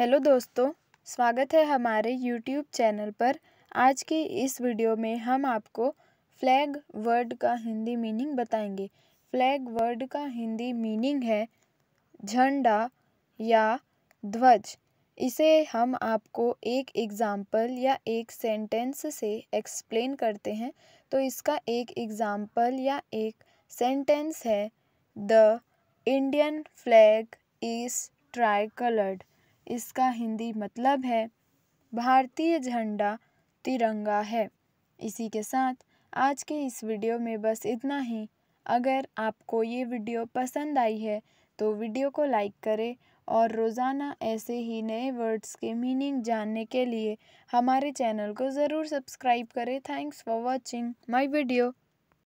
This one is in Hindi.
हेलो दोस्तों स्वागत है हमारे यूट्यूब चैनल पर आज के इस वीडियो में हम आपको फ्लैग वर्ड का हिंदी मीनिंग बताएंगे फ्लैग वर्ड का हिंदी मीनिंग है झंडा या ध्वज इसे हम आपको एक एग्ज़ाम्पल या एक सेंटेंस से एक्सप्लेन करते हैं तो इसका एक एग्ज़ाम्पल या एक सेंटेंस है the Indian flag is tricoloured इसका हिंदी मतलब है भारतीय झंडा तिरंगा है इसी के साथ आज के इस वीडियो में बस इतना ही अगर आपको ये वीडियो पसंद आई है तो वीडियो को लाइक करें और रोज़ाना ऐसे ही नए वर्ड्स के मीनिंग जानने के लिए हमारे चैनल को ज़रूर सब्सक्राइब करें thanks for watching my video